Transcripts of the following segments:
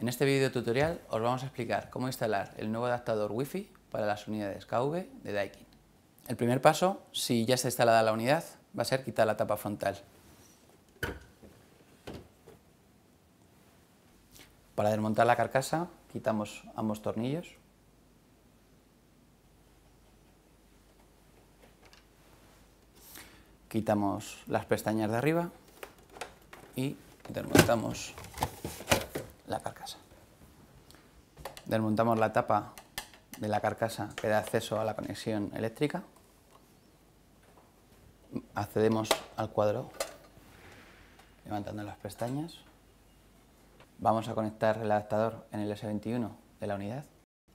En este video tutorial os vamos a explicar cómo instalar el nuevo adaptador Wi-Fi para las unidades KV de Daikin. El primer paso, si ya está instalada la unidad, va a ser quitar la tapa frontal. Para desmontar la carcasa, quitamos ambos tornillos. Quitamos las pestañas de arriba y desmontamos la carcasa. Desmontamos la tapa de la carcasa que da acceso a la conexión eléctrica. Accedemos al cuadro levantando las pestañas. Vamos a conectar el adaptador en el S21 de la unidad.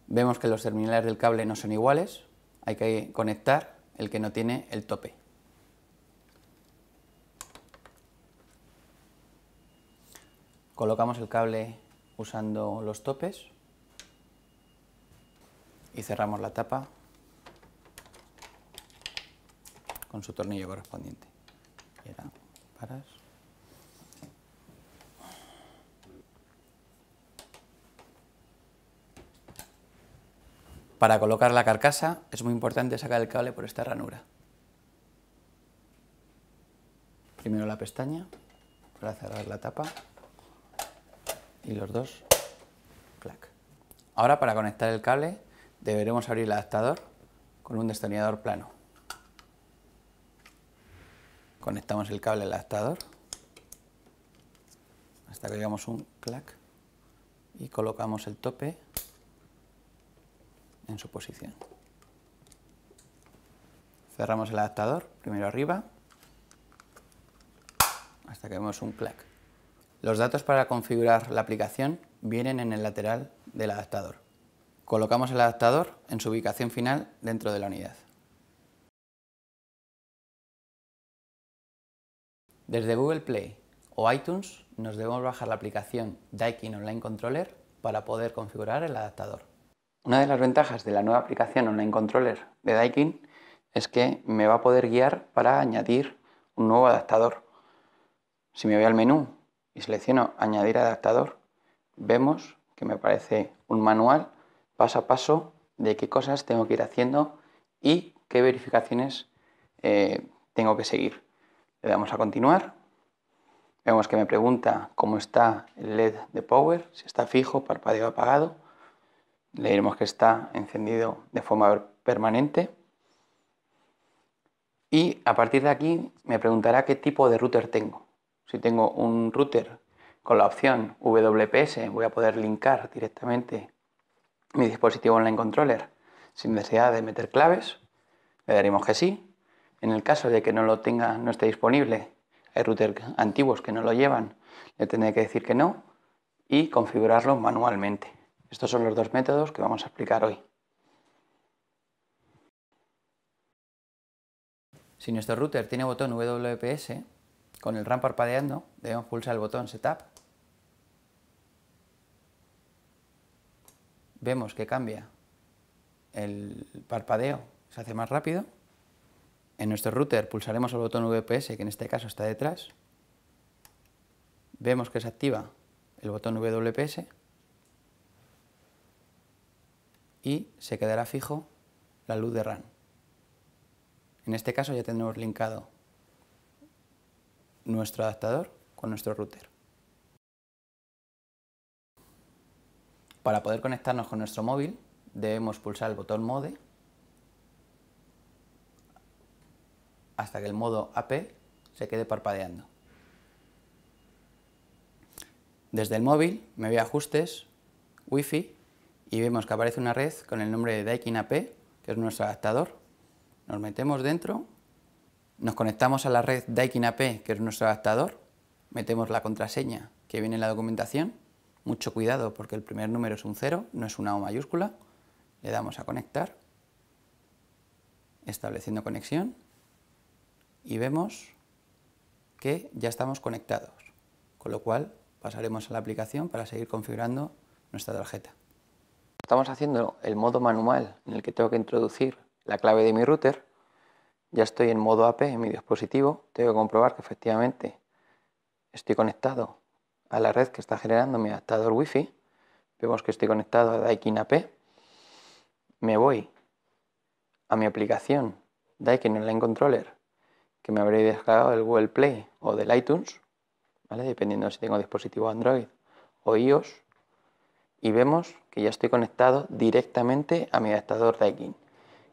Vemos que los terminales del cable no son iguales. Hay que conectar el que no tiene el tope. Colocamos el cable usando los topes y cerramos la tapa con su tornillo correspondiente. Para colocar la carcasa es muy importante sacar el cable por esta ranura. Primero la pestaña para cerrar la tapa y los dos, clac Ahora para conectar el cable deberemos abrir el adaptador con un destornillador plano. Conectamos el cable al adaptador hasta que hagamos un clac y colocamos el tope en su posición. Cerramos el adaptador, primero arriba, hasta que vemos un clac. Los datos para configurar la aplicación vienen en el lateral del adaptador. Colocamos el adaptador en su ubicación final dentro de la unidad. Desde Google Play o iTunes nos debemos bajar la aplicación Daikin Online Controller para poder configurar el adaptador. Una de las ventajas de la nueva aplicación Online Controller de Daikin es que me va a poder guiar para añadir un nuevo adaptador. Si me voy al menú y selecciono añadir adaptador, vemos que me aparece un manual paso a paso de qué cosas tengo que ir haciendo y qué verificaciones eh, tengo que seguir. Le damos a continuar. Vemos que me pregunta cómo está el LED de power, si está fijo, parpadeo apagado. Le diremos que está encendido de forma permanente. Y a partir de aquí me preguntará qué tipo de router tengo. Si tengo un router con la opción WPS, voy a poder linkar directamente mi dispositivo online controller sin necesidad de meter claves. Le daremos que sí. En el caso de que no lo tenga, no esté disponible, hay routers antiguos que no lo llevan, le tendré que decir que no y configurarlo manualmente. Estos son los dos métodos que vamos a explicar hoy. Si nuestro router tiene botón WPS, con el RAM parpadeando, debemos pulsar el botón Setup. Vemos que cambia el parpadeo, se hace más rápido. En nuestro router pulsaremos el botón VPS, que en este caso está detrás. Vemos que se activa el botón WPS y se quedará fijo la luz de RAN. En este caso ya tenemos linkado nuestro adaptador con nuestro router. Para poder conectarnos con nuestro móvil debemos pulsar el botón MODE hasta que el modo AP se quede parpadeando. Desde el móvil me voy a Ajustes, Wi-Fi y vemos que aparece una red con el nombre de Daikin AP, que es nuestro adaptador. Nos metemos dentro nos conectamos a la red Daikin AP, que es nuestro adaptador, metemos la contraseña que viene en la documentación, mucho cuidado porque el primer número es un 0, no es una O mayúscula, le damos a conectar, estableciendo conexión y vemos que ya estamos conectados, con lo cual pasaremos a la aplicación para seguir configurando nuestra tarjeta. Estamos haciendo el modo manual en el que tengo que introducir la clave de mi router ya estoy en modo AP en mi dispositivo. Tengo que comprobar que efectivamente estoy conectado a la red que está generando mi adaptador Wi-Fi. Vemos que estoy conectado a Daikin AP. Me voy a mi aplicación Daikin Online Controller que me habré descargado del Google Play o del iTunes, ¿vale? dependiendo si tengo dispositivo Android o iOS. Y vemos que ya estoy conectado directamente a mi adaptador Daikin.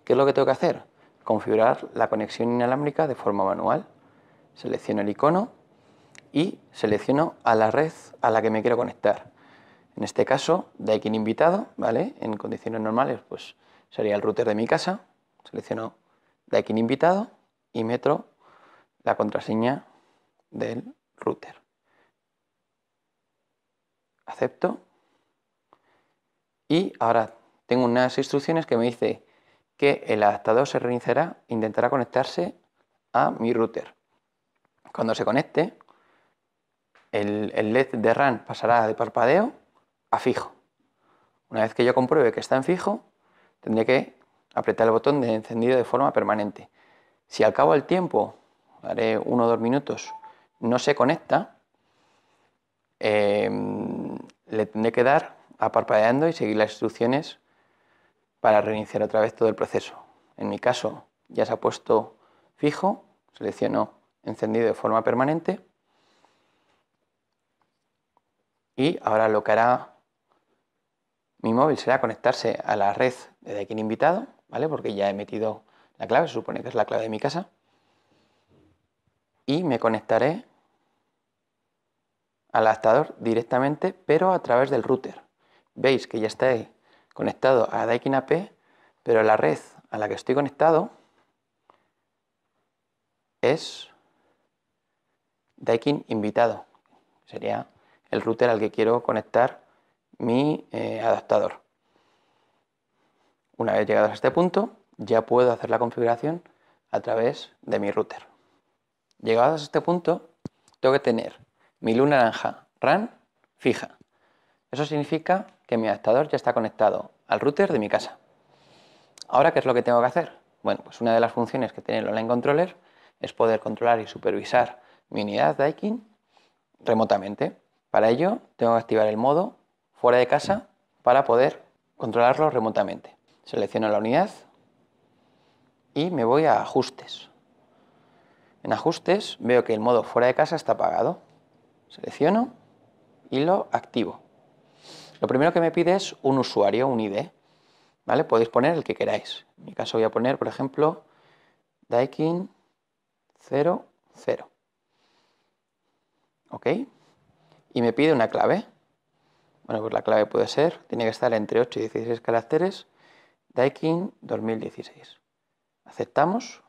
¿Qué es lo que tengo que hacer? configurar la conexión inalámbrica de forma manual. Selecciono el icono y selecciono a la red a la que me quiero conectar. En este caso, Daikin invitado, ¿vale? En condiciones normales, pues sería el router de mi casa. Selecciono Daikin invitado y meto la contraseña del router. Acepto. Y ahora tengo unas instrucciones que me dice que el adaptador se reiniciará, intentará conectarse a mi router. Cuando se conecte, el, LED de RAN pasará de parpadeo a fijo. Una vez que yo compruebe que está en fijo, tendré que apretar el botón de encendido de forma permanente. Si al cabo del tiempo, haré uno o dos minutos, no se conecta, em, le tendré que dar a parpadeando y seguir las instrucciones para reiniciar otra vez todo el proceso. En mi caso ya se ha puesto fijo, selecciono encendido de forma permanente y ahora lo que hará mi móvil será conectarse a la red de aquí invitado, ¿vale? Porque ya he metido la clave, se supone que es la clave de mi casa. Y me conectaré al adaptador directamente, pero a través del router. Veis que ya está ahí conectado a Daikin AP, pero la red a la que estoy conectado es Daikin invitado, sería el router al que quiero conectar mi eh, adaptador. Una vez llegado a este punto, ya puedo hacer la configuración a través de mi router. Llegados a este punto, tengo que tener mi luna naranja RAN fija, eso significa que mi adaptador ya está conectado al router de mi casa. Ahora, ¿qué es lo que tengo que hacer? Bueno, pues una de las funciones que tiene el Online Controller es poder controlar y supervisar mi unidad Daikin remotamente. Para ello, tengo que activar el modo fuera de casa para poder controlarlo remotamente. Selecciono la unidad y me voy a ajustes. En ajustes veo que el modo fuera de casa está apagado. Selecciono y lo activo. Lo primero que me pide es un usuario, un ID. ¿Vale? Podéis poner el que queráis. En mi caso voy a poner, por ejemplo, Daikin 00. ¿Ok? Y me pide una clave. Bueno, pues la clave puede ser, tiene que estar entre 8 y 16 caracteres, Daikin 2016. Aceptamos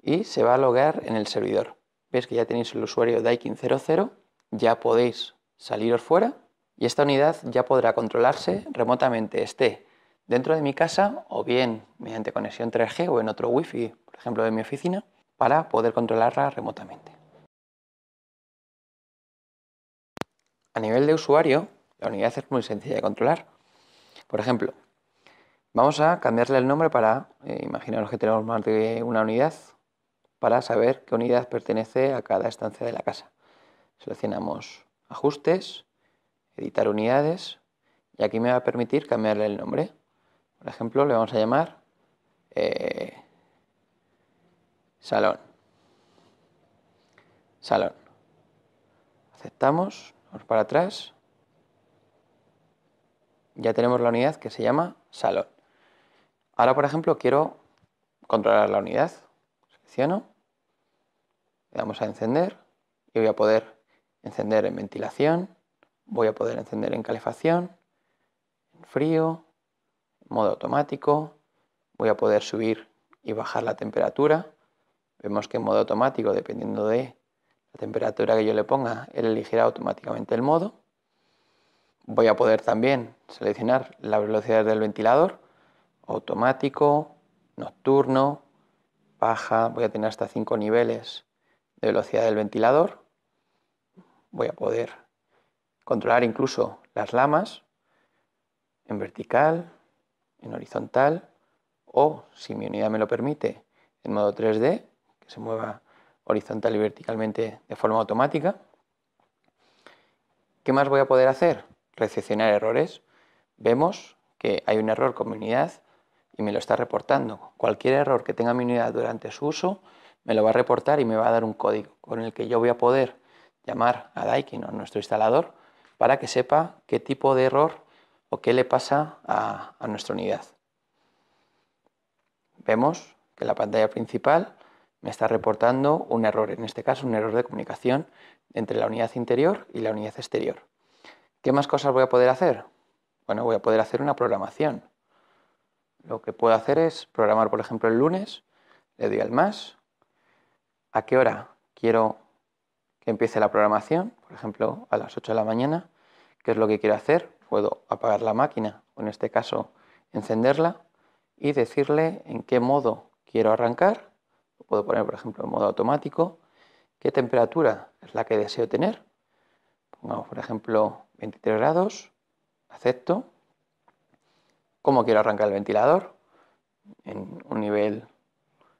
y se va a logar en el servidor. Veis que ya tenéis el usuario Daikin00, ya podéis saliros fuera y esta unidad ya podrá controlarse remotamente, esté dentro de mi casa o bien mediante conexión 3G o en otro wifi, por ejemplo de mi oficina, para poder controlarla remotamente. A nivel de usuario, la unidad es muy sencilla de controlar. Por ejemplo, vamos a cambiarle el nombre para, eh, imaginaros que tenemos más de una unidad, para saber qué unidad pertenece a cada estancia de la casa. Seleccionamos ajustes, editar unidades y aquí me va a permitir cambiarle el nombre. Por ejemplo, le vamos a llamar eh, salón. Salón. Aceptamos, vamos para atrás. Ya tenemos la unidad que se llama salón. Ahora, por ejemplo, quiero controlar la unidad. Selecciono, le damos a encender y voy a poder encender en ventilación, voy a poder encender en calefacción, en frío, en modo automático, voy a poder subir y bajar la temperatura. Vemos que en modo automático, dependiendo de la temperatura que yo le ponga, él elegirá automáticamente el modo. Voy a poder también seleccionar la velocidad del ventilador, automático, nocturno, baja, voy a tener hasta 5 niveles de velocidad del ventilador. Voy a poder controlar incluso las lamas en vertical, en horizontal o, si mi unidad me lo permite, en modo 3D, que se mueva horizontal y verticalmente de forma automática. ¿Qué más voy a poder hacer? Recepcionar errores. Vemos que hay un error con mi unidad y me lo está reportando. Cualquier error que tenga mi unidad durante su uso me lo va a reportar y me va a dar un código con el que yo voy a poder llamar a Daikin o a nuestro instalador para que sepa qué tipo de error o qué le pasa a, nuestra unidad. Vemos que la pantalla principal me está reportando un error, en este caso un error de comunicación entre la unidad interior y la unidad exterior. ¿Qué más cosas voy a poder hacer? Bueno, voy a poder hacer una programación. Lo que puedo hacer es programar, por ejemplo, el lunes, le doy al más, a qué hora quiero que empiece la programación, por ejemplo, a las 8 de la mañana, qué es lo que quiero hacer, puedo apagar la máquina o en este caso encenderla y decirle en qué modo quiero arrancar, lo puedo poner por ejemplo en modo automático, qué temperatura es la que deseo tener, pongamos por ejemplo 23 grados, acepto, cómo quiero arrancar el ventilador, en un nivel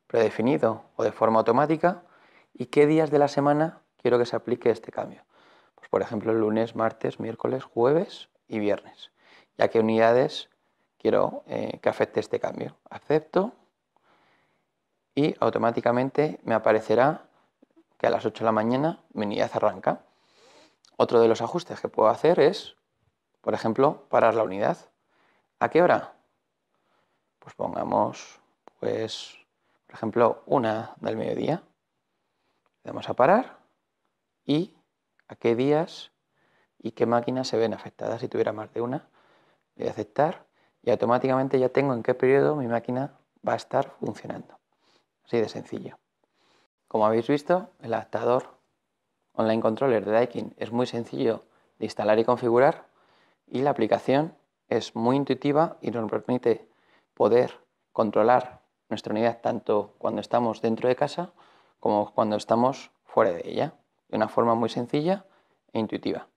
predefinido o de forma automática, y qué días de la semana quiero que se aplique este cambio. Pues por ejemplo, lunes, martes, miércoles, jueves y viernes. ya a qué unidades quiero eh, que afecte este cambio? Acepto y automáticamente me aparecerá que a las 8 de la mañana mi unidad arranca. Otro de los ajustes que puedo hacer es, por ejemplo, parar la unidad. ¿A qué hora? Pues pongamos, pues, por ejemplo, una del mediodía. Le damos a parar y a qué días y qué máquinas se ven afectadas. Si tuviera más de una, voy a aceptar y automáticamente ya tengo en qué periodo mi máquina va a estar funcionando. Así de sencillo. Como habéis visto, el adaptador Online Controller de Daikin es muy sencillo de instalar y configurar y la aplicación es muy intuitiva y nos permite poder controlar nuestra unidad tanto cuando estamos dentro de casa como cuando estamos fuera de ella de una forma muy sencilla e intuitiva.